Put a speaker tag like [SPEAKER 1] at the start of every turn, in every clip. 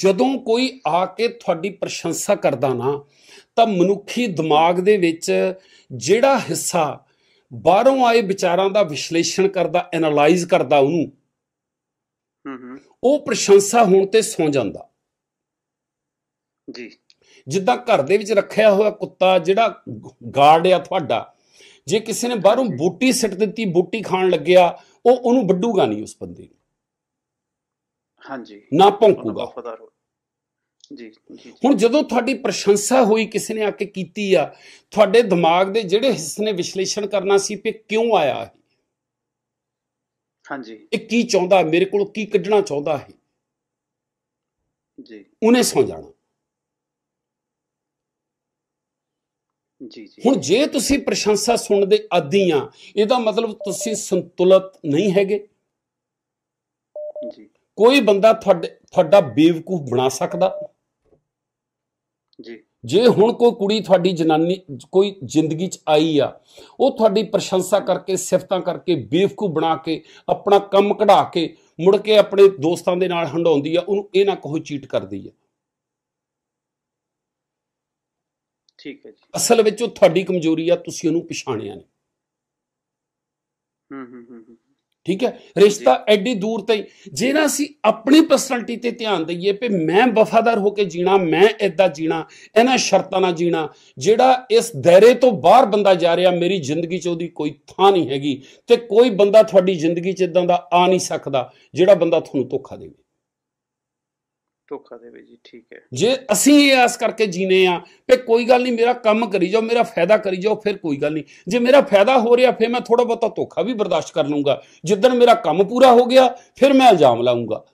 [SPEAKER 1] ਜਦੋਂ ਕੋਈ ਆ ਕੇ ਤੁਹਾਡੀ ਪ੍ਰਸ਼ੰਸਾ ਕਰਦਾ ਨਾ ਤਾਂ ਮਨੁੱਖੀ ਦਿਮਾਗ ਦੇ ਵਿੱਚ ਜਿਹੜਾ ਹਿੱਸਾ ਬਾਹਰੋਂ ਆਏ ਵਿਚਾਰਾਂ ਦਾ ਵਿਸ਼ਲੇਸ਼ਣ ਕਰਦਾ ਐਨਲਾਈਜ਼ ਕਰਦਾ ਉਹਨੂੰ ਹੂੰ ਉਹ ਪ੍ਰਸ਼ੰਸਾ ਹੋਣ ਤੇ ਸੌ ਜਾਂਦਾ ਜੀ ਜਿੱਦਾਂ ਘਰ ਦੇ ਵਿੱਚ ਰੱਖਿਆ ਹੋਇਆ ਕੁੱਤਾ ਜਿਹੜਾ ਗਾਰਡ ਆ ਤੁਹਾਡਾ ਜੇ ਕਿਸੇ ਨੇ ਬਾਹਰੋਂ ਬੂਟੀ ਸਿੱਟ ਦਿੱਤੀ ਬੂਟੀ ਖਾਣ ਲੱਗਿਆ ਉਹ ਉਹਨੂੰ ਵੱਡੂਗਾ ਨਹੀਂ ਉਸ ਬੰਦੇ ਨੂੰ ਹਾਂਜੀ ਨਾ ਭੌਂਕੂਗਾ ਵਫਾਦਾਰ ਜੀ ਹੁਣ ਜਦੋਂ ਤੁਹਾਡੀ ਪ੍ਰਸ਼ੰਸਾ ਹੋਈ ਕਿਸੇ ਨੇ ਆ ਕੇ ਕੀਤੀ ਆ ਤੁਹਾਡੇ ਦਿਮਾਗ ਦੇ ਜਿਹੜੇ ਹਿੱਸੇ ਨੇ ਵਿਸ਼ਲੇਸ਼ਣ ਕਰਨਾ ਸੀ ਕਿ ਕਿਉਂ ਆਇਆ ਹਾਂਜੀ ਇਹ ਕੀ ਚਾਹੁੰਦਾ ਮੇਰੇ ਕੋਲ ਕੀ ਕੱਢਣਾ ਚਾਹੁੰਦਾ ਹੈ ਜੀ ਉਹਨੇ ਸੌ ਜਾਣਾ ਜੀ ਜੀ ਹੁਣ ਜੇ ਤੁਸੀਂ ਪ੍ਰਸ਼ੰਸਾ ਸੁਣਦੇ ਆਦੀ ਆ ਇਹਦਾ ਮਤਲਬ ਤੁਸੀਂ ਸੰਤੁਲਿਤ ਨਹੀਂ ਹੈਗੇ ਜੀ ਕੋਈ ਬੰਦਾ ਤੁਹਾਡੇ ਤੁਹਾਡਾ ਬੇਵਕੂਫ ਬਣਾ ਸਕਦਾ ਜੀ ਜੇ ਹੁਣ ਕੋਈ ਕੁੜੀ ਤੁਹਾਡੀ ਜਨਾਨੀ ਕੋਈ ਜ਼ਿੰਦਗੀ 'ਚ ਆਈ ਆ ਉਹ ਤੁਹਾਡੀ ਪ੍ਰਸ਼ੰਸਾ ਕਰਕੇ ਸਿਫਤਾਂ ਕਰਕੇ ਬੇਵਕੂਫ ਬਣਾ ਕੇ ਆਪਣਾ ਕੰਮ ਕਢਾ ਕੇ ਮੁੜ ਕੇ ਆਪਣੇ ਦੋਸਤਾਂ ਦੇ ਨਾਲ ਹੰਡਾਉਂਦੀ ਆ ਉਹਨੂੰ ਇਹ ਨਾ ਕਹੋ ਚੀਟ ਕਰਦੀ ਆ ਠੀਕ ਹੈ ਜੀ ਅਸਲ ਵਿੱਚ ਉਹ ਤੁਹਾਡੀ ਕਮਜ਼ੋਰੀ ਆ ਤੁਸੀਂ ਉਹਨੂੰ ਪਛਾਣਿਆ ਨਹੀਂ
[SPEAKER 2] ਹੂੰ ਹੂੰ ਹੂੰ
[SPEAKER 1] ਠੀਕ ਹੈ ਰਿਸ਼ਤਾ ਐਡੀ ਦੂਰ ਤੇ ਜੇ ਨਾ ਅਸੀਂ ਆਪਣੀ ਪਰਸਨੈਲਿਟੀ ਤੇ ਧਿਆਨ ਦਈਏ ਕਿ ਮੈਂ ਵਫਾਦਾਰ ਹੋ ਕੇ ਜੀਣਾ ਮੈਂ ਇਦਾਂ ਜੀਣਾ ਇਹਨਾਂ ਸ਼ਰਤਾਂ ਨਾਲ ਜੀਣਾ ਜਿਹੜਾ ਇਸ ਦਾਇਰੇ ਤੋਂ ਬਾਹਰ ਬੰਦਾ ਜਾ ਰਿਹਾ ਮੇਰੀ ਜ਼ਿੰਦਗੀ 'ਚ ਉਹਦੀ ਕੋਈ ਥਾਂ ਨਹੀਂ ਹੈਗੀ ਤੇ ਕੋਈ ਬੰਦਾ ਤੁਹਾਡੀ ਜ਼ਿੰਦਗੀ 'ਚ ਇਦਾਂ ਦਾ ਆ ਨਹੀਂ ਸਕਦਾ ਜਿਹੜਾ ਬੰਦਾ ਤੁਹਾਨੂੰ ਧੋਖਾ ਦੇਵੇ
[SPEAKER 2] ਧੋਖਾ ਦੇਵੇ ਜੀ ਠੀਕ ਹੈ
[SPEAKER 1] ਜੇ ਅਸੀਂ ਇਹ ਆਸ ਕਰਕੇ ਜੀਨੇ ਆ ਕਿ ਕੋਈ ਗੱਲ ਨਹੀਂ ਮੇਰਾ ਕੰਮ ਕਰੀ ਜਾਓ ਮੇਰਾ ਫਾਇਦਾ ਕਰੀ ਜਾਓ ਫਿਰ ਕੋਈ ਗੱਲ ਨਹੀਂ ਜੇ ਮੇਰਾ ਫਾਇਦਾ ਹੋ ਰਿਹਾ ਫਿਰ ਮੈਂ ਥੋੜਾ ਬਹੁਤਾ ਧੋਖਾ ਵੀ ਬਰਦਾਸ਼ਤ ਕਰ ਲੂੰਗਾ ਜਿੱਦਣ ਮੇਰਾ ਕੰਮ ਪੂਰਾ ਹੋ ਗਿਆ ਫਿਰ ਮੈਂ ਇਲਜ਼ਾਮ ਲਾਉਂਗਾ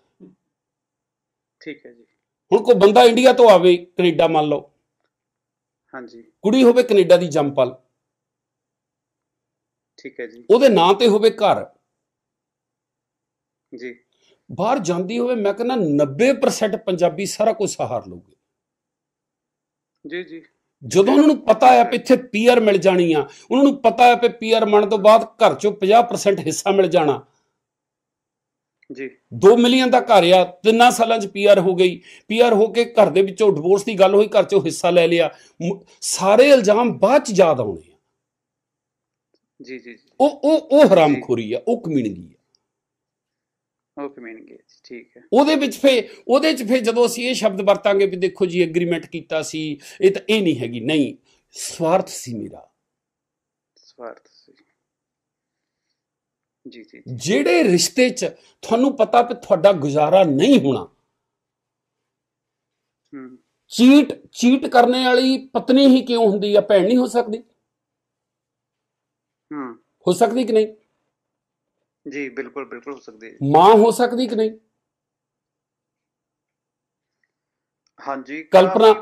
[SPEAKER 1] ਠੀਕ ਹੈ ਜੀ ਹੁਣ ਕੋਈ ਬੰਦਾ ਇੰਡੀਆ ਤੋਂ ਆਵੇ ਕੈਨੇਡਾ ਮੰਨ ਲਓ ਹਾਂਜੀ ਕੁੜੀ ਹੋਵੇ ਕੈਨੇਡਾ ਦੀ ਜੰਪਲ
[SPEAKER 2] ਠੀਕ ਹੈ ਜੀ ਉਹਦੇ ਨਾਂ
[SPEAKER 1] ਤੇ ਹੋਵੇ ਘਰ ਜੀ ਬਾਹਰ ਜਾਂਦੀ ਹੋਵੇ ਮੈਂ ਕਹਿੰਦਾ 90% ਪੰਜਾਬੀ ਸਾਰਾ ਕੁਝ ਸਹਾਰ ਲਊਗੇ ਜੀ ਜੀ ਜਦੋਂ ਉਹਨਾਂ ਨੂੰ ਪਤਾ ਹੈ ਕਿ ਇੱਥੇ ਪੀਆਰ ਮਿਲ ਜਾਣੀ ਆ ਉਹਨਾਂ ਨੂੰ ਪਤਾ ਹੈ ਕਿ ਪੀਆਰ ਮੰਨ ਤੋਂ ਬਾਅਦ ਘਰ ਚੋਂ 50% ਹਿੱਸਾ ਮਿਲ ਜਾਣਾ ਜੀ 2 ਮਿਲੀਅਨ ਦਾ ਘਰ ਆ ਤਿੰਨਾਂ ਸਾਲਾਂ 'ਚ ਪੀਆਰ ਹੋ ਗਈ ਪੀਆਰ ਹੋ ਕੇ ਘਰ ਦੇ ਵਿੱਚੋਂ ਡਿਵੋਰਸ ਦੀ ਗੱਲ ਹੋਈ ਘਰ 'ਚੋਂ ਹਿੱਸਾ ਲੈ ਲਿਆ ਸਾਰੇ ਇਲਜ਼ਾਮ ਬਾਅਦ 'ਚ ਯਾਦ ਆਉਣੇ ਆ ਜੀ ਜੀ ਉਹ ਉਹ ਉਹ ਹਰਾਮਖੋਰੀ ਆ ਉਹ ਕਮੀਨਗੀ
[SPEAKER 2] ਓਕੇ ਮੇਨ ਗੇਜ ਠੀਕ ਹੈ
[SPEAKER 1] ਉਹਦੇ ਵਿੱਚ ਫੇ ਉਹਦੇ ਵਿੱਚ ਫੇ ਜਦੋਂ ਅਸੀਂ ਇਹ ਸ਼ਬਦ ਵਰਤਾਂਗੇ ਵੀ ਦੇਖੋ ਜੀ ਐਗਰੀਮੈਂਟ ਕੀਤਾ ਸੀ ਇਹ ਤਾਂ ਇਹ ਨਹੀਂ ਹੈਗੀ ਨਹੀਂ ਸਵਾਰਥ ਸੀ ਮੇਰਾ ਸਵਾਰਥ ਸੀ ਜੀ ਜੀ ਜਿਹੜੇ ਰਿਸ਼ਤੇ 'ਚ ਤੁਹਾਨੂੰ ਪਤਾ ਕਿ ਤੁਹਾਡਾ ਗੁਜ਼ਾਰਾ ਨਹੀਂ ਹੋਣਾ ਹੂੰ ਚੀਟ ਚੀਟ ਕਰਨ ਵਾਲੀ ਪਤਨੀ ਹੀ ਕਿਉਂ ਹੁੰਦੀ ਆ ਭੈਣ ਨਹੀਂ ਹੋ ਸਕਦੀ ਹੂੰ ਹੋ ਸਕਦੀ ਕਿ ਨਹੀਂ
[SPEAKER 2] ਜੀ ਬਿਲਕੁਲ ਬਿਲਕੁਲ ਹੋ ਸਕਦੀ ਹੈ ਮਾਂ ਹੋ ਸਕਦੀ ਕਿ ਨਹੀਂ ਹਾਂਜੀ
[SPEAKER 1] ਕਲਪਨਾ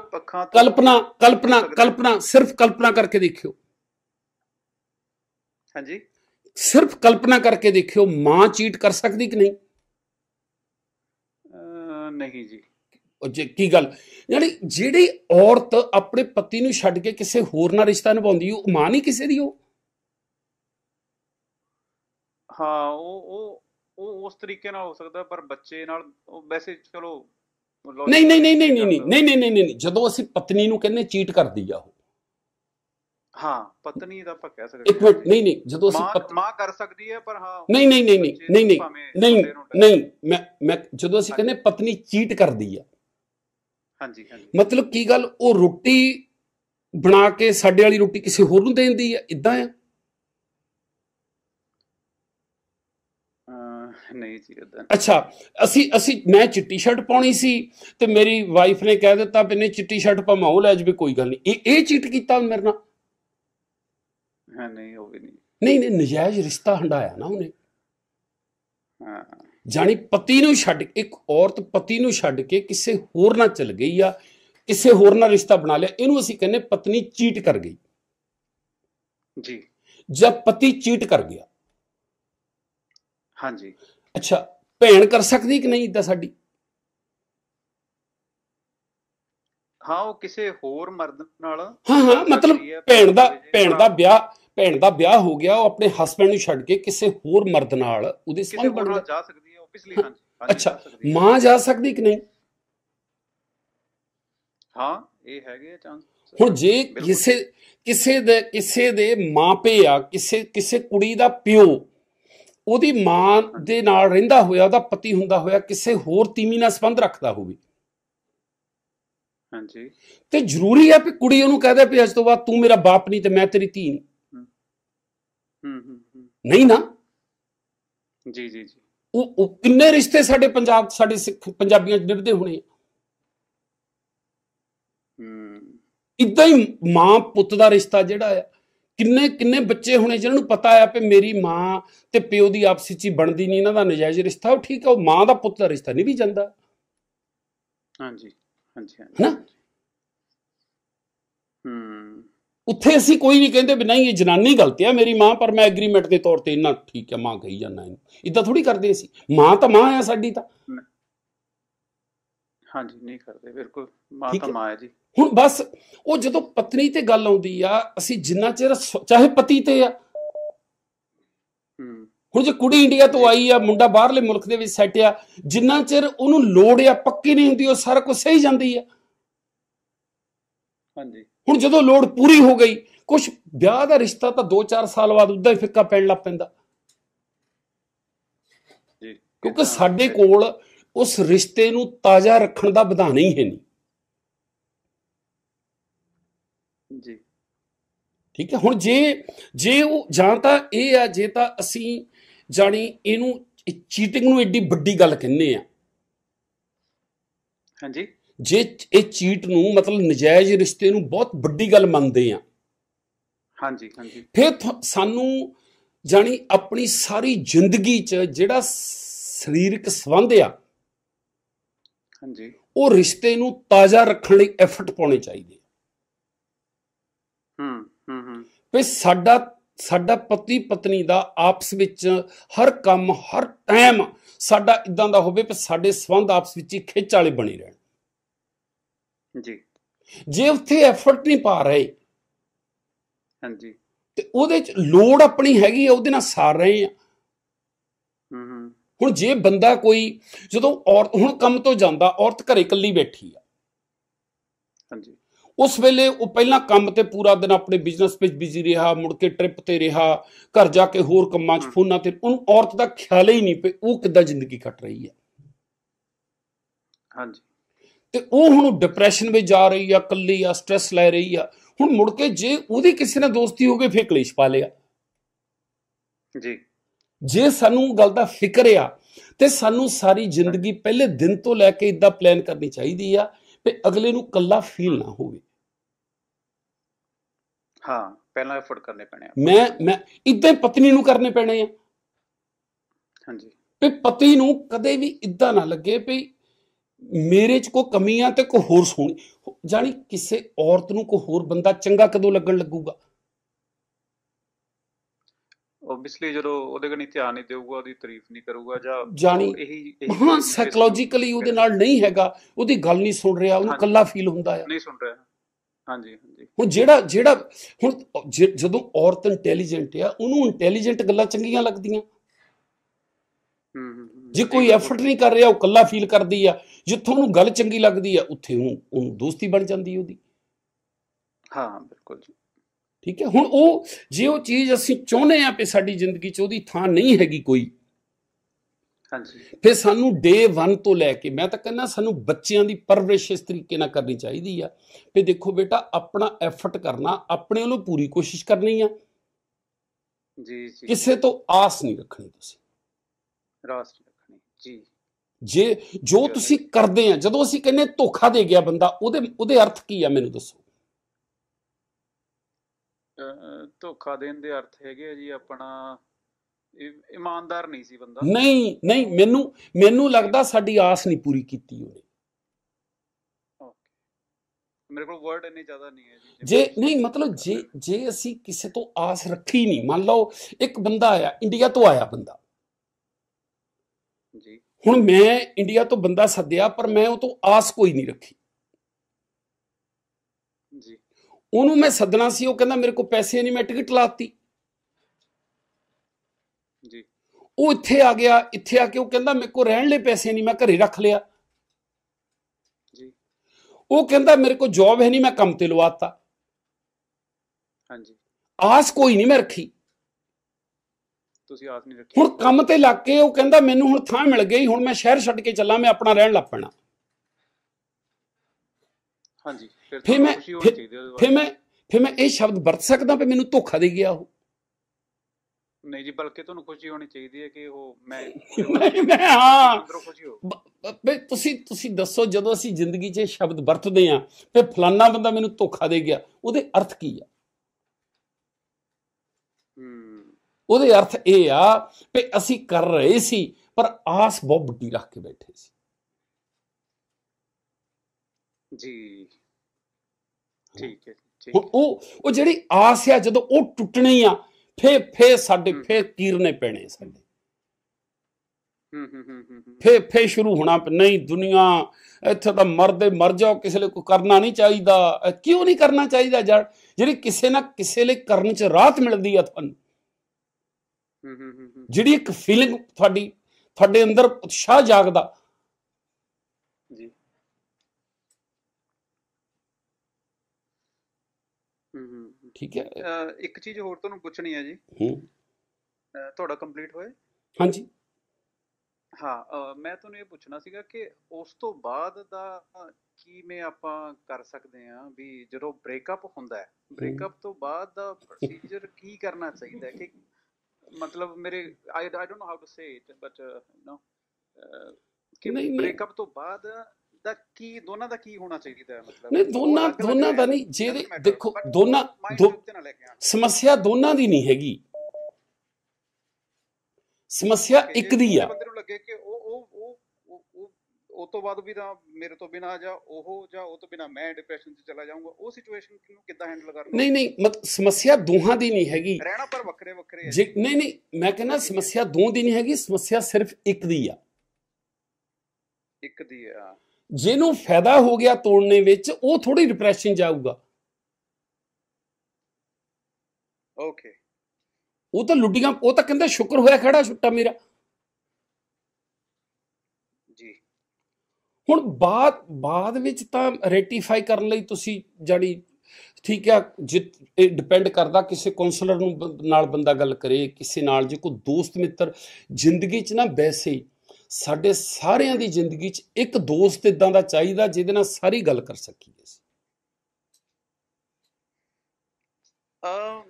[SPEAKER 1] ਕਲਪਨਾ ਕਲਪਨਾ ਕਲਪਨਾ ਸਿਰਫ ਕਲਪਨਾ ਕਰਕੇ ਦੇਖਿਓ ਹਾਂਜੀ ਸਿਰਫ ਕਲਪਨਾ ਕਰਕੇ ਦੇਖਿਓ ਮਾਂ ਚੀਟ ਕਰ ਸਕਦੀ ਕਿ ਨਹੀਂ ਨਹੀਂ ਜੀ ਜੇ ਕੀ ਗੱਲ ਯਾਨੀ ਜਿਹੜੀ ਔਰਤ ਆਪਣੇ ਪਤੀ ਨੂੰ ਛੱਡ ਕੇ ਕਿਸੇ ਹੋਰ ਨਾਲ ਰਿਸ਼ਤਾ ਨਿਭਾਉਂਦੀ ਉਹ ਮਾਂ ਨਹੀਂ ਕਿਸੇ ਦੀ ਉਹ
[SPEAKER 2] ਹਾਂ ਉਹ ਉਹ ਉਹ ਉਸ ਤਰੀਕੇ ਨਾਲ ਹੋ ਸਕਦਾ ਪਰ ਬੱਚੇ ਨਾਲ ਵੈਸੇ ਚਲੋ ਨਹੀਂ ਨਹੀਂ ਨਹੀਂ ਨਹੀਂ ਨਹੀਂ
[SPEAKER 1] ਨਹੀਂ ਨਹੀਂ ਨਹੀਂ ਨਹੀਂ ਜਦੋਂ ਅਸੀਂ ਪਤਨੀ ਨੂੰ ਕਹਿੰਦੇ ਚੀਟ ਕਰਦੀ ਆ ਉਹ
[SPEAKER 2] ਹਾਂ ਪਤਨੀ ਦਾ ਆਪਾਂ ਕਹਿ ਸਕਦੇ ਇੱਕ ਮਿੰਟ
[SPEAKER 1] ਨਹੀਂ ਨਹੀਂ ਜਦੋਂ ਅਸੀਂ ਮਾਂ ਕਰ ਸਕਦੀ ਹੈ ਪਰ ਹਾਂ ਨਹੀਂ ਨਹੀਂ ਨਹੀਂ ਨਹੀਂ ਨਹੀਂ ਨਹੀਂ ਨਹੀਂ ਮੈਂ ਮੈਂ ਜਦੋਂ ਅਸੀਂ ਕਹਿੰਦੇ ਪਤਨੀ ਚੀਟ ਕਰਦੀ ਆ ਹਾਂਜੀ ਹਾਂਜੀ ਮਤਲਬ ਕੀ ਗੱਲ ਉਹ ਰੋਟੀ ਬਣਾ ਕੇ ਸਾਡੇ ਵਾਲੀ ਰੋਟੀ ਕਿਸੇ ਹੋਰ ਨੂੰ ਦੇਣ ਦੀ ਆ ਇਦਾਂ ਆ ਨਹੀਂ ਜੀ ਇਦਾਂ ਅੱਛਾ ਅਸੀਂ ਅਸੀਂ ਮੈਂ ਚਿੱਟੀ ਸ਼ਰਟ ਪਾਉਣੀ ਸੀ ਤੇ ਮੇਰੀ ਵਾਈਫ ਨੇ ਕਹਿ ਦਿੱਤਾ ਵੀ ਨਹੀਂ ਚਿੱਟੀ ਸ਼ਰਟ ਪਾਉ ਲੈ ਜੀ ਕੋਈ ਗੱਲ ਨਹੀਂ ਇਹ ਇਹ ਚੀਟ ਕੀਤਾ ਮੇਰੇ ਨਾਲ ਹਾਂ ਨਹੀਂ ਉਹ ਵੀ ਨਹੀਂ ਨਹੀਂ ਨਹੀਂ ਨਜਾਇਜ਼ ਰਿਸ਼ਤਾ ਹੰਡਾਇਆ ਨਾ ਉਹਨੇ ਹਾਂ ਜਾਨੀ ਪਤੀ ਨੂੰ ਛੱਡ ਇੱਕ ਔਰਤ ਪਤੀ ਨੂੰ ਛੱਡ ਕੇ ਕਿਸੇ ਹੋਰ ਨਾਲ ਚਲ ਗਈ ਆ ਕਿਸੇ ਹੋਰ ਨਾਲ ਰਿਸ਼ਤਾ ਬਣਾ ਲਿਆ ਇਹਨੂੰ ਅਸੀਂ ਕਹਿੰਦੇ ਪਤਨੀ ਚੀਟ ਕਰ ਗਈ ਜੀ ਜਦ ਪਤੀ ਚੀਟ ਕਰ ਗਿਆ ਹਾਂਜੀ ਅੱਛਾ ਭੈਣ ਕਰ ਸਕਦੀ ਕਿ ਨਹੀਂ ਇਦਾਂ ਸਾਡੀ
[SPEAKER 2] ਹਾਂ ਉਹ ਕਿਸੇ ਹੋਰ ਮਰਦ ਨਾਲ ਹਾਂ ਹਾਂ ਮਤਲਬ ਭੈਣ
[SPEAKER 1] ਦਾ ਭੈਣ ਦਾ ਵਿਆਹ ਭੈਣ ਦਾ ਵਿਆਹ ਹੋ ਗਿਆ ਉਹ ਆਪਣੇ ਹਸਬੰਡ ਨੂੰ ਛੱਡ ਕੇ ਕਿਸੇ ਹੋਰ ਮਰਦ ਨਾਲ ਉਹਦੇ ਸੰਬੰਧ ਬਣ
[SPEAKER 2] ਜਾ ਸਕਦੀ ਹੈ ਓਬਵੀਅਸਲੀ
[SPEAKER 1] ਹਾਂਜੀ ਅੱਛਾ ਮਾਂ ਜਾ ਸਕਦੀ ਕਿ ਨਹੀਂ
[SPEAKER 2] ਹਾਂ ਇਹ ਹੈਗੇ ਆ ਚਾਂਸ
[SPEAKER 1] ਹੁਣ ਜੇ ਕਿਸੇ ਕਿਸੇ ਦੇ ਕਿਸੇ ਦੇ ਮਾਪੇ ਆ ਕਿਸੇ ਕਿਸੇ ਕੁੜੀ ਦਾ ਪਿਓ ਉਹਦੀ ਮਾਂ ਦੇ ਨਾਲ ਰਹਿੰਦਾ ਹੋਇਆ ਉਹਦਾ ਪਤੀ ਹੁੰਦਾ ਹੋਇਆ ਕਿਸੇ ਹੋਰ ਤੀਮੀ ਨਾਲ ਸੰਬੰਧ ਰੱਖਦਾ ਹੋਵੇ ਹਾਂਜੀ ਤੇ ਜ਼ਰੂਰੀ ਹੈ ਕਿ ਕੁੜੀ ਉਹਨੂੰ ਕਹਦੇ ਵੀ ਅੱਜ ਤੋਂ ਬਾਅਦ ਤੂੰ ਮੇਰਾ ਬਾਪ ਨਹੀਂ ਤੇ ਮੈਂ ਤੇਰੀ ਧੀ ਨਹੀਂ ਹੂੰ ਹੂੰ ਨਹੀਂ ਨਾ ਜੀ ਜੀ ਜੀ ਉਹ ਕਿੰਨੇ ਰਿਸ਼ਤੇ ਸਾਡੇ ਪੰਜਾਬ ਸਾਡੇ ਸਿੱਖ ਪੰਜਾਬੀਆਂ ਚ ਨਿਭਦੇ ਹੋਣੇ ਹੂੰ ਇਦਾਂ ਹੀ ਮਾਂ ਪੁੱਤ ਦਾ ਰਿਸ਼ਤਾ ਜਿਹੜਾ ਆ ਕਿੰਨੇ ਕਿੰਨੇ ਬੱਚੇ ਹੋਣੇ ਜਿਹਨਾਂ ਨੂੰ ਪਤਾ ਆ ਕਿ ਮੇਰੀ ਮਾਂ ਤੇ ਪਿਓ ਦੀ ਆਪਸੀ ਚੀ ਬਣਦੀ ਨਹੀਂ ਇਹਨਾਂ ਦਾ ਨਜਾਇਜ਼ ਰਿਸ਼ਤਾ ਉਹ ਠੀਕ ਆ ਉਹ ਮਾਂ ਦਾ ਪੁੱਤ ਦਾ ਰਿਸ਼ਤਾ ਨਹੀਂ ਵੀ ਜਾਂਦਾ
[SPEAKER 2] ਹਾਂਜੀ ਹਾਂਜੀ
[SPEAKER 1] ਹਾਂਜੀ ਹੂੰ ਉੱਥੇ ਅਸੀਂ ਕੋਈ ਨਹੀਂ ਕਹਿੰਦੇ ਵੀ ਨਹੀਂ ਇਹ ਜਨਾਨੀ ਗਲਤੀ ਆ ਮੇਰੀ ਮਾਂ ਪਰ ਮੈਂ ਐਗਰੀਮੈਂਟ ਦੇ ਤੌਰ ਤੇ ਇਹਨਾਂ ਠੀਕ ਆ ਮਾਂ ਕਹੀ ਜਾਂਦਾ ਇਹਨੂੰ ਇਦਾਂ ਥੋੜੀ ਕਰਦੇ ਸੀ ਮਾਂ ਤਾਂ ਮਾਂ ਆ ਸਾਡੀ ਤਾਂ ਹਾਂਜੀ ਨਹੀਂ ਕਰਦੇ ਬਿਲਕੁਲ ਮਾਤਾ ਮਾਇ ਜੀ ਹੁਣ ਬਸ ਉਹ ਜਦੋਂ ਪਤਨੀ ਤੇ ਗੱਲ ਆਉਂਦੀ ਆ ਅਸੀਂ ਜਿੰਨਾ ਚਿਰ ਚਾਹੇ ਪਤੀ ਤੇ ਆ ਹੁਣ ਜੇ ਕੁੜੀ ਇੰਡੀਆ ਤੋਂ ਆਈ ਆ ਮੁੰਡਾ ਬਾਹਰਲੇ ਮੁਲਕ ਦੇ ਵਿੱਚ ਸੈੱਟ ਆ ਜਿੰਨਾ ਚਿਰ ਉਹਨੂੰ ਲੋੜ ਆ ਪੱਕੀ ਨਹੀਂ ਹੁੰਦੀ ਉਹ ਸਾਰਾ ਕੁਝ ਸਹੀ ਜਾਂਦੀ ਆ ਹਾਂਜੀ ਹੁਣ ਜਦੋਂ ਲੋੜ ਪੂਰੀ ਹੋ ਗਈ ਕੁਝ ਵਿਆਹ ਦਾ ਰਿਸ਼ਤਾ ਤਾਂ 2-4 ਸਾਲ ਬਾਅਦ ਉਦਾਂ ਹੀ ਫਿੱਕਾ ਪੈਣ ਲੱਗ ਪੈਂਦਾ ਜੀ ਕਿਉਂਕਿ ਸਾਡੇ ਕੋਲ ਉਸ ਰਿਸ਼ਤੇ ਨੂੰ ਤਾਜ਼ਾ ਰੱਖਣ ਦਾ ਵਿਧਾਨ ਹੀ ਹੈ ਨਹੀਂ ਜੀ ਠੀਕ ਹੈ ਹੁਣ ਜੇ ਜੇ ਉਹ ਜਾਂ ਤਾਂ ਇਹ ਆ ਜੇ ਤਾਂ ਅਸੀਂ ਜਾਣੀ ਇਹਨੂੰ ਚੀਟਿੰਗ ਨੂੰ ਏਡੀ ਵੱਡੀ ਗੱਲ ਕਹਿੰਦੇ ਆ ਹਾਂਜੀ ਜੇ ਇਹ ਚੀਟ ਨੂੰ ਮਤਲਬ ਨਜਾਇਜ਼ ਰਿਸ਼ਤੇ ਨੂੰ ਬਹੁਤ ਵੱਡੀ ਗੱਲ ਮੰਨਦੇ ਆ
[SPEAKER 2] ਹਾਂਜੀ ਹਾਂਜੀ
[SPEAKER 1] ਫਿਰ ਸਾਨੂੰ ਜਾਣੀ ਆਪਣੀ ਸਾਰੀ ਜ਼ਿੰਦਗੀ 'ਚ ਜਿਹੜਾ ਸਰੀਰਕ ਸੰਬੰਧ ਆ ਹਾਂਜੀ ਉਹ ਰਿਸ਼ਤੇ ਨੂੰ ਤਾਜ਼ਾ ਰੱਖਣ ਲਈ ਐਫਰਟ ਪਾਉਣੇ ਚਾਹੀਦੇ ਹੂੰ ਹੂੰ ਹੂੰ ਵੀ ਸਾਡਾ ਸਾਡਾ ਪਤੀ ਪਤਨੀ ਦਾ ਆਪਸ ਵਿੱਚ ਹਰ ਕੰਮ ਹਰ ਟਾਈਮ ਸਾਡਾ ਇਦਾਂ ਦਾ ਹੋਵੇ ਕਿ ਸਾਡੇ ਸਬੰਧ ਆਪਸ ਵਿੱਚ ਹੀ ਖਿੱਚ ਵਾਲੇ ਬਣੇ ਰਹਿਣ ਜੀ ਜੇ ਉੱਥੇ ਐਫਰਟ ਨਹੀਂ ਪਾ ਰਹੇ ਹਾਂਜੀ ਤੇ ਉਹਦੇ ਚ ਲੋੜ ਆਪਣੀ ਹੈਗੀ ਆ ਉਹਦੇ ਨਾਲ ਸਾਰ ਰਹੇ ਆ ਹੁਣ ਜੇ ਬੰਦਾ ਕੋਈ ਜਦੋਂ ਔਰਤ ਹੁਣ ਕੰਮ ਤੋਂ ਜਾਂਦਾ ਔਰਤ ਘਰੇ ਇਕੱਲੀ ਬੈਠੀ ਆ ਹਾਂਜੀ ਉਸ ਵੇਲੇ ਉਹ ਪਹਿਲਾਂ ਕੰਮ ਤੇ ਪੂਰਾ ਦਿਨ ਆਪਣੇ ਬਿਜ਼ਨਸ ਵਿੱਚ ਬਿਜ਼ੀ ਰਿਹਾ ਮੁੜ ਕੇ ਟ੍ਰਿਪ ਤੇ ਰਿਹਾ ਘਰ ਜਾ ਕੇ ਹੋਰ ਕੰਮਾਂ 'ਚ ਫੋਨਾਂ ਤੇ ਉਹਨੂੰ ਔਰਤ ਦਾ ਖਿਆਲ ਹੀ ਨਹੀਂ ਪਈ ਉਹ ਕਿੱਦਾਂ ਜ਼ਿੰਦਗੀ ਕੱਟ ਰਹੀ ਹੈ ਹਾਂਜੀ ਤੇ ਉਹ ਹੁਣ ਡਿਪਰੈਸ਼ਨ ਵਿੱਚ ਜਾ ਰਹੀ ਆ ਇਕੱਲੀ ਆ ਸਟ्रेस ਲੈ ਰਹੀ ਆ ਹੁਣ ਮੁੜ ਕੇ ਜੇ ਉਹਦੀ ਕਿਸੇ ਨਾਲ ਦੋਸਤੀ ਹੋ ਗਈ ਫੇਰ ਕਲੇਸ਼ ਪਾ ਲਿਆ ਜੀ ਜੇ ਸਾਨੂੰ ਗੱਲ ਦਾ ਫਿਕਰ ਆ ਤੇ ਸਾਨੂੰ ਸਾਰੀ ਜ਼ਿੰਦਗੀ ਪਹਿਲੇ ਦਿਨ ਤੋਂ ਲੈ ਕੇ ਇਦਾਂ ਪਲਾਨ ਕਰਨੀ ਚਾਹੀਦੀ ਆ ਤੇ ਅਗਲੇ ਨੂੰ ਕੱਲਾ ਫੀਲ ਨਾ ਹੋਵੇ
[SPEAKER 2] ਹਾਂ ਪਹਿਲਾਂ ਐਫਰਟ ਕਰਨੇ ਪੈਣੇ ਆ
[SPEAKER 1] ਮੈਂ ਮੈਂ ਇਦਾਂ ਪਤਨੀ ਨੂੰ ਕਰਨੇ ਪੈਣੇ ਆ ਹਾਂਜੀ ਤੇ ਪਤੀ ਨੂੰ ਕਦੇ ਵੀ ਇਦਾਂ ਨਾ ਲੱਗੇ ਵੀ ਮੇਰੇ 'ਚ ਕੋ ਕਮੀਆਂ ਤੇ ਕੋ ਹੋਰ ਸੋਹਣੀ ਜਾਨੀ ਕਿਸੇ ਔਰਤ ਨੂੰ ਕੋ ਹੋਰ ਬੰਦਾ ਚੰਗਾ ਕਦੋਂ ਲੱਗਣ ਲੱਗੂਗਾ
[SPEAKER 2] ਆਬਵੀਅਸਲੀ ਜਦੋਂ ਉਹਦੇ ਨਹੀਂ ਧਿਆਨ ਨਹੀਂ ਦੇਊਗਾ ਉਹਦੀ ਤਾਰੀਫ ਨਹੀਂ ਕਰੂਗਾ ਜਾਂ ਜਾਨੀ ਇਹੀ ਸਾਈਕੋਲੋਜੀਕਲੀ
[SPEAKER 1] ਉਹਦੇ ਨਾਲ ਨਹੀਂ ਹੈਗਾ ਉਹਦੀ ਗੱਲ ਨਹੀਂ ਸੁਣ ਰਿਹਾ ਉਹਨੂੰ ਕੱਲਾ ਫੀਲ ਹੁੰਦਾ ਆ ਨਹੀਂ
[SPEAKER 2] ਸੁਣ ਰਿਹਾ ਹਾਂਜੀ ਹਾਂਜੀ
[SPEAKER 1] ਹੁਣ ਜਿਹੜਾ ਜਿਹੜਾ ਹੁਣ ਜਦੋਂ ਔਰਤ ਇੰਟੈਲੀਜੈਂਟ ਆ ਉਹਨੂੰ ਇੰਟੈਲੀਜੈਂਟ ਗੱਲਾਂ ਚੰਗੀਆਂ ਲੱਗਦੀਆਂ ਜੇ ਕੋਈ ਐਫਰਟ ਨਹੀਂ ਕਰ ਰਿਹਾ ਉਹ ਕੱਲਾ ਫੀਲ ਕਰਦੀ ਆ ਜਿੱਥੋਂ ਉਹਨੂੰ ਗੱਲ ਚੰਗੀ ਲੱਗਦੀ ਆ ਉੱਥੇ ਉਹ ਦੋਸਤੀ ਬਣ ਜਾਂਦੀ ਉਹਦੀ ਹਾਂ ਬਿਲਕੁਲ ਜੀ ਠੀਕ ਹੈ ਹੁਣ ਉਹ ਜੇ ਉਹ ਚੀਜ਼ ਅਸੀਂ ਚਾਹੁੰਦੇ ਆ ਕਿ ਸਾਡੀ ਜ਼ਿੰਦਗੀ 'ਚ ਉਹਦੀ ਥਾਂ ਨਹੀਂ ਹੈਗੀ ਕੋਈ ਹਾਂਜੀ ਫਿਰ ਸਾਨੂੰ ਡੇ 1 ਤੋਂ ਲੈ ਕੇ ਮੈਂ ਤਾਂ ਕਹਿੰਦਾ ਸਾਨੂੰ ਬੱਚਿਆਂ ਦੀ ਪਰਵਰਿਸ਼ ਇਸ ਤਰੀਕੇ ਨਾਲ ਕਰਨੀ ਚਾਹੀਦੀ ਆ ਕਿ ਦੇਖੋ ਬੇਟਾ ਆਪਣਾ ਐਫਰਟ ਕਰਨਾ ਆਪਣੇ ਵੱਲੋਂ ਪੂਰੀ ਕੋਸ਼ਿਸ਼ ਕਰਨੀ ਆ
[SPEAKER 2] ਜੀ ਜੀ ਕਿਸੇ
[SPEAKER 1] ਤੋਂ ਆਸ ਨਹੀਂ ਰੱਖਣੀ ਤੁਸੀਂ
[SPEAKER 2] ਰਾਸ ਰੱਖਣੀ ਜੀ
[SPEAKER 1] ਜੇ ਜੋ ਤੁਸੀਂ ਕਰਦੇ ਆ ਜਦੋਂ ਅਸੀਂ ਕਹਿੰਨੇ ਧੋਖਾ ਦੇ ਗਿਆ ਬੰਦਾ ਉਹਦੇ ਉਹਦੇ ਅਰਥ ਕੀ ਆ ਮੈਨੂੰ ਦੱਸੋ
[SPEAKER 2] ਧੋਖਾ ਦੇਣ ਦੇ ਅਰਥ ਹੈਗੇ ਜੀ ਆਪਣਾ ਇਮਾਨਦਾਰ ਨਹੀਂ ਸੀ ਬੰਦਾ
[SPEAKER 1] ਨਹੀਂ ਨਹੀਂ ਮੈਨੂੰ ਮੈਨੂੰ ਲੱਗਦਾ ਸਾਡੀ ਆਸ ਨਹੀਂ ਪੂਰੀ ਕੀਤੀ ਉਹਨੇ
[SPEAKER 2] ਮੇਰੇ ਕੋਲ ਵਰਡ ਇੰਨੇ ਜ਼ਿਆਦਾ ਨਹੀਂ ਹੈ
[SPEAKER 1] ਜੀ ਜੇ ਨਹੀਂ ਮਤਲਬ ਜੇ ਜੇ ਅਸੀਂ ਕਿਸੇ ਤੋਂ ਆਸ ਰੱਖੀ ਨਹੀਂ ਮੰਨ ਲਓ ਇੱਕ ਬੰਦਾ ਆਇਆ ਇੰਡੀਆ ਤੋਂ ਆਇਆ ਬੰਦਾ ਜੀ ਹੁਣ ਮੈਂ ਇੰਡੀਆ ਤੋਂ ਬੰਦਾ ਸੱਦਿਆ ਪਰ ਮੈਂ ਉਹ ਤੋਂ ਆਸ ਕੋਈ ਨਹੀਂ ਰੱਖੀ ਉਹਨੂੰ ਮੈਂ ਸੱਦਣਾ ਸੀ ਉਹ ਕਹਿੰਦਾ ਮੇਰੇ ਕੋਲ ਪੈਸੇ ਨਹੀਂ ਮੈਂ ਟਿਕਟ ਲਾਤੀ ਜੀ ਉਹ ਇੱਥੇ ਆ ਗਿਆ ਇੱਥੇ ਆ ਕੇ ਉਹ ਕਹਿੰਦਾ ਮੇਰੇ ਕੋਲ ਰਹਿਣ ਲਈ ਪੈਸੇ ਨਹੀਂ ਮੈਂ ਘਰੇ ਰੱਖ ਲਿਆ ਜੀ ਉਹ ਕਹਿੰਦਾ ਮੇਰੇ ਕੋਲ ਜੌਬ ਹੈ ਨਹੀਂ ਮੈਂ ਕੰਮ ਤੇ ਲਵਾਤਾ ਹਾਂਜੀ ਆਸ ਕੋਈ ਨਹੀਂ ਮੈਂ ਰੱਖੀ
[SPEAKER 2] ਤੁਸੀਂ ਆਸ ਨਹੀਂ ਰੱਖੀ
[SPEAKER 1] ਹੁਣ ਕੰਮ ਤੇ ਲੱਗ ਕੇ ਉਹ ਕਹਿੰਦਾ ਮੈਨੂੰ ਹੁਣ ਥਾਂ ਮਿਲ ਗਈ ਹੁਣ ਮੈਂ ਸ਼ਹਿਰ ਛੱਡ ਕੇ ਚੱਲਾਂ ਮੈਂ ਆਪਣਾ ਰਹਿਣ ਲੱਪਣਾ
[SPEAKER 2] ਹਾਂਜੀ ਫਿਰ ਮੈਂ
[SPEAKER 1] ਫਿਰ ਮੈਂ ਫਿਰ ਮੈਂ ਇਹ ਸ਼ਬਦ ਵਰਤ ਸਕਦਾ ਵੀ ਮੈਨੂੰ ਧੋਖਾ ਦੇ ਗਿਆ ਉਹ
[SPEAKER 2] ਨਹੀਂ ਜੀ ਬਲਕਿ ਤੁਹਾਨੂੰ ਖੁਸ਼ੀ ਹੋਣੀ ਚਾਹੀਦੀ ਹੈ ਕਿ ਉਹ ਮੈਂ ਮੈਂ
[SPEAKER 1] ਹਾਂ ਬੇ ਤੁਸੀਂ ਤੁਸੀਂ ਦੱਸੋ ਜਦੋਂ ਅਸੀਂ ਜ਼ਿੰਦਗੀ 'ਚ ਇਹ ਸ਼ਬਦ ਵਰਤਦੇ ਆ ਤੇ ਫਲਾਨਾ ਬੰਦਾ ਮੈਨੂੰ ਧੋਖਾ ਦੇ ਗਿਆ ਉਹਦੇ ਅਰਥ ਕੀ ਆ ਉਹਦੇ ਅਰਥ ਇਹ ਆ ਕਿ ਅਸੀਂ ਕਰ ਰਹੇ ਸੀ ਪਰ ਆਸ ਬਹੁਤ ਵੱਡੀ ਰੱਖ ਕੇ ਬੈਠੇ ਸੀ
[SPEAKER 2] ਜੀ ਠੀਕ ਹੈ ਠੀਕ ਉਹ ਉਹ
[SPEAKER 1] ਜਿਹੜੀ ਆਸ ਆ ਜਦੋਂ ਉਹ ਟੁੱਟਣੀ ਆ ਫੇ ਫੇ ਸਾਡੇ ਫੇ ਕੀਰਨੇ ਪੈਣੇ ਸਾਡੇ ਫੇ ਫੇ ਸ਼ੁਰੂ ਹੋਣਾ ਨਹੀਂ ਦੁਨੀਆ ਇੱਥੇ ਤਾਂ ਮਰਦੇ ਮਰ ਜਾਓ ਕਿਸੇ ਲਈ ਕੋਈ ਕਰਨਾ ਨਹੀਂ ਚਾਹੀਦਾ ਕਿਉਂ ਨਹੀਂ ਕਰਨਾ ਚਾਹੀਦਾ ਜਿਹੜੀ ਕਿਸੇ ਨਾ ਕਿਸੇ ਲਈ ਕਰਨ ਚ ਰਾਹਤ ਮਿਲਦੀ ਆ ਤੁਹਾਨੂੰ ਜਿਹੜੀ ਇੱਕ ਫੀਲਿੰਗ ਤੁਹਾਡੀ ਤੁਹਾਡੇ ਅੰਦਰ ਉਤਸ਼ਾਹ ਜਾਗਦਾ ਠੀਕ ਹੈ
[SPEAKER 2] ਇੱਕ ਚੀਜ਼ ਹੋਰ ਤੁਹਾਨੂੰ ਪੁੱਛਣੀ ਹੈ ਜੀ ਹੂੰ ਤੁਹਾਡਾ ਕੰਪਲੀਟ ਹੋਏ ਹਾਂਜੀ ਹਾਂ ਮੈਂ ਤੁਹਾਨੂੰ ਇਹ ਪੁੱਛਣਾ ਸੀਗਾ ਕਿ ਉਸ ਤੋਂ ਬਾਅਦ ਦਾ ਕੀ ਮੈਂ ਆਪਾਂ ਕਰ ਸਕਦੇ ਆ ਵੀ ਜਦੋਂ ਬ੍ਰੇਕਅਪ ਹੁੰਦਾ ਹੈ ਬ੍ਰੇਕਅਪ ਤੋਂ ਬਾਅਦ ਦਾ ਪ੍ਰੋਸੀਜਰ ਕੀ ਕਰਨਾ ਚਾਹੀਦਾ ਹੈ ਕਿ ਮਤਲਬ ਮੇਰੇ I I don't know how to say it but no
[SPEAKER 1] ਕਿ ਬ੍ਰੇਕਅਪ
[SPEAKER 2] ਤੋਂ ਬਾਅਦ ਤਾਂ ਕੀ ਦੋਨਾਂ ਦਾ ਕੀ ਹੋਣਾ ਚਾਹੀਦਾ ਮਤਲਬ ਨਹੀਂ ਦੋਨਾਂ ਦੋਨਾਂ ਦਾ ਨਹੀਂ
[SPEAKER 1] ਜੇ ਦੇਖੋ ਦੋਨਾਂ ਸਮੱਸਿਆ ਦੋਨਾਂ ਦੀ ਨਹੀਂ ਹੈਗੀ ਸਮੱਸਿਆ ਇੱਕ ਦੀ ਆ ਬੰਦੇ ਨੂੰ
[SPEAKER 2] ਲੱਗੇ ਕਿ ਉਹ ਉਹ ਉਹ ਉਹ ਤੋਂ ਬਾਅਦ ਵੀ ਤਾਂ ਮੇਰੇ ਤੋਂ ਬਿਨਾ ਜਾਂ ਉਹ ਜਾਂ ਉਹ ਤੋਂ ਬਿਨਾ ਮੈਂ ਡਿਪਰੈਸ਼ਨ 'ਚ ਚਲਾ ਜਾਊਂਗਾ ਉਹ ਸਿਚੁਏਸ਼ਨ ਨੂੰ ਕਿੱਦਾਂ ਹੈਂਡਲ ਕਰਨਾ ਨਹੀਂ ਨਹੀਂ
[SPEAKER 1] ਮਤ ਸਮੱਸਿਆ ਦੋਹਾਂ ਦੀ ਨਹੀਂ ਹੈਗੀ ਰਹਿਣਾ ਪਰ ਵੱਖਰੇ ਵੱਖਰੇ ਜੀ ਨਹੀਂ ਨਹੀਂ ਮੈਂ ਕਹਿੰਦਾ ਸਮੱਸਿਆ ਦੋਹਾਂ ਦੀ ਨਹੀਂ ਹੈਗੀ ਸਮੱਸਿਆ ਸਿਰਫ ਇੱਕ ਦੀ ਆ
[SPEAKER 2] ਇੱਕ ਦੀ ਆ
[SPEAKER 1] ਜਿਹਨੂੰ ਫਾਇਦਾ ਹੋ ਗਿਆ ਤੋੜਨੇ ਵਿੱਚ ਉਹ ਥੋੜੀ ਡਿਪਰੈਸ਼ਨ ਜਾਊਗਾ ਓਕੇ ਉਹ ਤਾਂ ਲੁੱਡੀਆਂ ਉਹ ਤਾਂ ਕਹਿੰਦਾ ਸ਼ੁਕਰ ਹੋਇਆ ਖੜਾ ਛੁੱਟਾ ਮੇਰਾ ਜੀ ਹੁਣ ਬਾਅਦ ਬਾਅਦ ਵਿੱਚ ਤਾਂ ਰੈਟੀਫਾਈ ਕਰਨ ਲਈ ਤੁਸੀਂ ਜਾਨੀ ਠੀਕ ਆ ਜਿਤ ਇਹ ਡਿਪੈਂਡ ਕਰਦਾ ਕਿਸੇ ਕਾਉਂਸਲਰ ਨੂੰ ਨਾਲ ਬੰਦਾ ਗੱਲ ਕਰੇ ਕਿਸੇ ਨਾਲ ਜੇ ਕੋਈ ਦੋਸਤ ਮਿੱਤਰ ਜ਼ਿੰਦਗੀ 'ਚ ਨਾ ਵੈਸੇ ਸਾਡੇ ਸਾਰਿਆਂ ਦੀ ਜ਼ਿੰਦਗੀ 'ਚ ਇੱਕ ਦੋਸਤ ਇਦਾਂ ਦਾ ਚਾਹੀਦਾ ਜਿਹਦੇ ਨਾਲ ਸਾਰੀ ਗੱਲ ਕਰ ਸਕੀਏ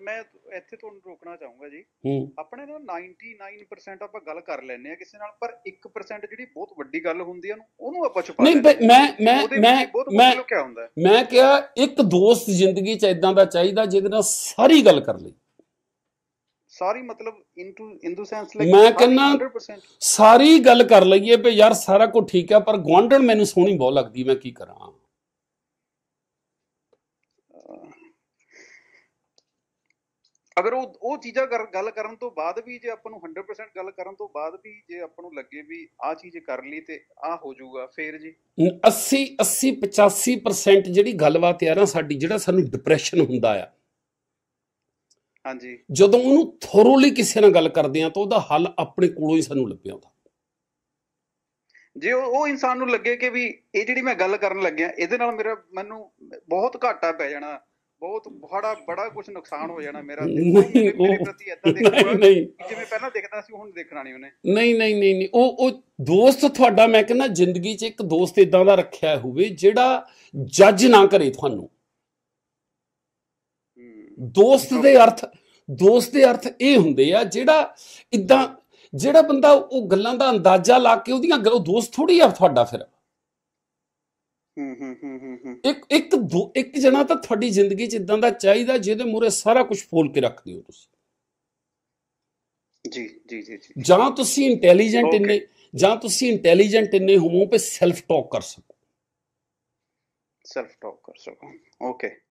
[SPEAKER 2] ਮੈਂ ਇੱਥੇ ਤੁਹਾਨੂੰ ਰੋਕਣਾ ਚਾਹੂੰਗਾ ਜੀ ਆਪਣੇ ਨਾਲ 99% ਆਪਾਂ ਗੱਲ ਕਰ ਲੈਨੇ ਆ ਕਿਸੇ ਨਾਲ ਪਰ 1% ਜਿਹੜੀ ਬਹੁਤ ਵੱਡੀ ਗੱਲ ਹੁੰਦੀ ਆ ਉਹਨੂੰ ਆਪਾਂ ਛੁਪਾ ਨਹੀਂ ਮੈਂ ਮੈਂ ਮੈਂ ਮੈਂ
[SPEAKER 1] ਮੈਂ ਕਿਹਾ ਇੱਕ ਦੋਸਤ ਜ਼ਿੰਦਗੀ 'ਚ ਇਦਾਂ ਦਾ ਚਾਹੀਦਾ ਜਿਹਦੇ ਨਾਲ ਸਾਰੀ ਗੱਲ ਕਰ ਲਈ
[SPEAKER 2] ਸਾਰੀ ਮਤਲਬ ਇਨਟੂ ਇੰਦੂ ਸੈਂਸ ਲਾਈਕ ਮੈਂ ਕਹਿੰਨਾ
[SPEAKER 1] ਸਾਰੀ ਗੱਲ ਕਰ ਲਈਏ ਵੀ ਯਾਰ ਸਾਰਾ ਕੁਝ ਠੀਕ ਆ ਪਰ ਗਵਾਂਡਣ ਮੈਨੂੰ ਸੋਹਣੀ ਬਹੁਤ ਲੱਗਦੀ ਮੈਂ ਕੀ ਕਰਾਂ
[SPEAKER 2] ਅਗਰ ਉਹ ਉਹ ਚੀਜ਼ਾਂ ਗੱਲ ਕਰਨ ਤੋਂ ਬਾਅਦ ਵੀ ਜੇ ਆਪਾਂ ਨੂੰ 100% ਗੱਲ ਕਰਨ ਤੋਂ ਬਾਅਦ ਵੀ ਜੇ ਆਪਾਂ ਨੂੰ ਲੱਗੇ ਵੀ ਆ ਚੀਜ਼ ਕਰ ਲਈ ਤੇ ਆ ਹੋ ਜਾਊਗਾ ਫੇਰ ਜੀ
[SPEAKER 1] 80 80 85% ਜਿਹੜੀ ਗੱਲਬਾਤ ਆ ਨਾ ਸਾਡੀ ਜਿਹੜਾ ਸਾਨੂੰ ਡਿਪਰੈਸ਼ਨ ਹੁੰਦਾ ਆ ਹਾਂਜੀ ਜਦੋਂ ਉਹਨੂੰ ਥੋਰੋਲੀ ਕਿਸੇ ਨਾਲ ਗੱਲ ਕਰਦੇ ਆ ਤਾਂ ਉਹਦਾ ਹੱਲ ਆਪਣੇ ਕੋਲੋਂ ਹੀ ਸਾਨੂੰ ਲੱਭਿਆ ਹੁੰਦਾ
[SPEAKER 2] ਜੇ ਉਹ ਇਨਸਾਨ ਨੂੰ ਲੱਗੇ ਕਿ ਵੀ ਇਹ ਜਿਹੜੀ ਮੈਂ ਗੱਲ ਕਰਨ ਲੱਗਿਆ ਇਹਦੇ ਨਾਲ ਮੇਰਾ ਮੈਨੂੰ ਬਹੁਤ ਘਾਟਾ ਪੈ ਜਾਣਾ ਬਹੁਤ ਬੜਾ ਬੜਾ ਕੁਝ ਨੁਕਸਾਨ ਹੋ ਜਾਣਾ
[SPEAKER 1] ਮੇਰਾ ਮੇਰੇ ਪ੍ਰਤੀ ਇਦਾਂ ਜਿਵੇਂ ਪਹਿਲਾਂ ਦੇਖਦਾ ਸੀ ਹੁਣ ਦੇਖਣਾ ਨਹੀਂ ਉਹਨੇ ਨਹੀਂ ਨਹੀਂ ਨਹੀਂ ਨਹੀਂ ਉਹ ਉਹ ਦੋਸਤ ਤੁਹਾਡਾ ਮੈਂ ਕਹਿੰਦਾ ਜ਼ਿੰਦਗੀ 'ਚ ਇੱਕ ਦੋਸਤ ਇਦਾਂ ਦਾ ਰੱਖਿਆ ਹੋਵੇ ਜਿਹੜਾ ਜੱਜ ਨਾ ਕਰੇ ਤੁਹਾਨੂੰ ਦੋਸਤ ਦੇ ਅਰਥ ਦੋਸਤ ਦੇ ਅਰਥ ਇਹ ਹੁੰਦੇ ਆ ਜਿਹੜਾ ਇਦਾਂ ਜਿਹੜਾ ਬੰਦਾ ਉਹ ਗੱਲਾਂ ਦਾ ਅੰਦਾਜ਼ਾ ਲਾ ਕੇ ਉਹਦੀਆਂ ਗੱਲਾਂ ਦੋਸਤ ਥੋੜੀ ਆ ਤੁਹਾਡਾ ਫਿਰ ਇੱਕ ਇੱਕ ਇੱਕ ਜਣਾ ਤਾਂ ਤੁਹਾਡੀ ਜ਼ਿੰਦਗੀ 'ਚ ਇਦਾਂ ਦਾ ਚਾਹੀਦਾ ਜਿਹਦੇ ਮੂਰੇ ਸਾਰਾ ਕੁਝ ਫੋਲ ਕੇ ਰੱਖਦੇ ਹੋ ਤੁਸੀਂ
[SPEAKER 2] ਜੀ ਜੀ ਜੀ
[SPEAKER 1] ਜਾਂ ਤੁਸੀਂ ਇੰਟੈਲੀਜੈਂਟ ਇੰਨੇ ਜਾਂ ਤੁਸੀਂ ਇੰਟੈਲੀਜੈਂਟ ਇੰਨੇ ਹੋਵੋ ਕਿ ਸੈਲਫ ਟਾਕ ਕਰ ਸਕੋ
[SPEAKER 2] ਸੈਲਫ ਟਾਕ ਕਰ ਸਕੋ ਓਕੇ